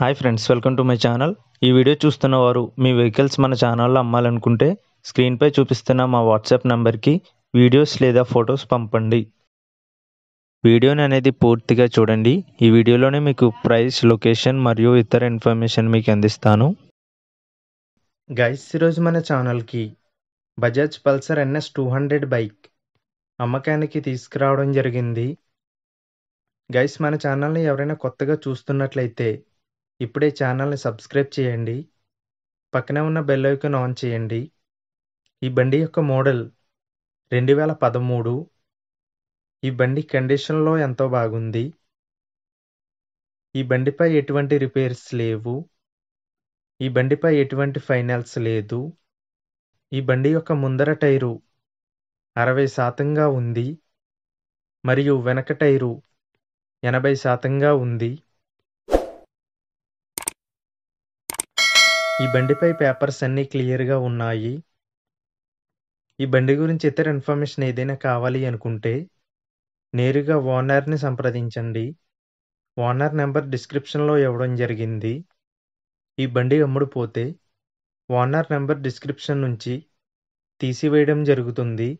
hi friends welcome to my channel ఈ video చూస్తున్న వారు మీ వెహికల్స్ మన ఛానల్లో అమ్మాలనుకుంటే స్క్రీన్పై చూపిస్తున్న మా వాట్సాప్ నెంబర్కి వీడియోస్ లేదా ఫొటోస్ పంపండి వీడియోని అనేది పూర్తిగా చూడండి ఈ వీడియోలోనే మీకు ప్రైస్ లొకేషన్ మరియు ఇతర ఇన్ఫర్మేషన్ మీకు అందిస్తాను గైస్ ఈరోజు మన ఛానల్కి Bajaj Pulsar NS two hundred bike అమ్మకానికి తీసుకురావడం జరిగింది గైస్ మన ఛానల్ని ఎవరైనా కొత్తగా చూస్తున్నట్లయితే ఇప్పుడే ఛానల్ని సబ్స్క్రైబ్ చేయండి పక్కనే ఉన్న బెల్ ఐకాన్ ఆన్ చేయండి ఈ బండి యొక్క మోడల్ రెండు వేల పదమూడు ఈ బండి కండిషన్లో ఎంతో బాగుంది ఈ బండిపై ఎటువంటి రిపేర్స్ లేవు ఈ బండిపై ఎటువంటి ఫైనాన్స్ లేదు ఈ బండి యొక్క ముందర టైరు అరవై శాతంగా ఉంది మరియు వెనక టైరు ఎనభై శాతంగా ఉంది ఈ బండిపై పేపర్స్ అన్నీ క్లియర్ గా ఉన్నాయి ఈ బండి గురించి ఇతర ఇన్ఫర్మేషన్ ఏదైనా కావాలి అనుకుంటే నేరుగా ఓనర్ని సంప్రదించండి ఓనర్ నెంబర్ డిస్క్రిప్షన్లో ఇవ్వడం జరిగింది ఈ బండి అమ్ముడుపోతే ఓనర్ నెంబర్ డిస్క్రిప్షన్ నుంచి తీసివేయడం జరుగుతుంది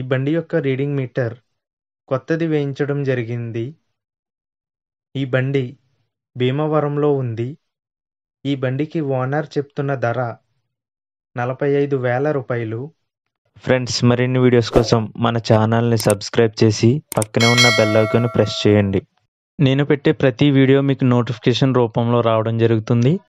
ఈ బండి యొక్క రీడింగ్ మీటర్ కొత్తది వేయించడం జరిగింది ఈ బండి భీమవరంలో ఉంది ఈ బండికి ఓనర్ చెప్తున్న ధర నలభై ఐదు వేల రూపాయలు ఫ్రెండ్స్ మరిన్ని వీడియోస్ కోసం మన ఛానల్ని సబ్స్క్రైబ్ చేసి పక్కనే ఉన్న బెల్ ఐకాన్ ప్రెస్ చేయండి నేను పెట్టే ప్రతి వీడియో మీకు నోటిఫికేషన్ రూపంలో రావడం జరుగుతుంది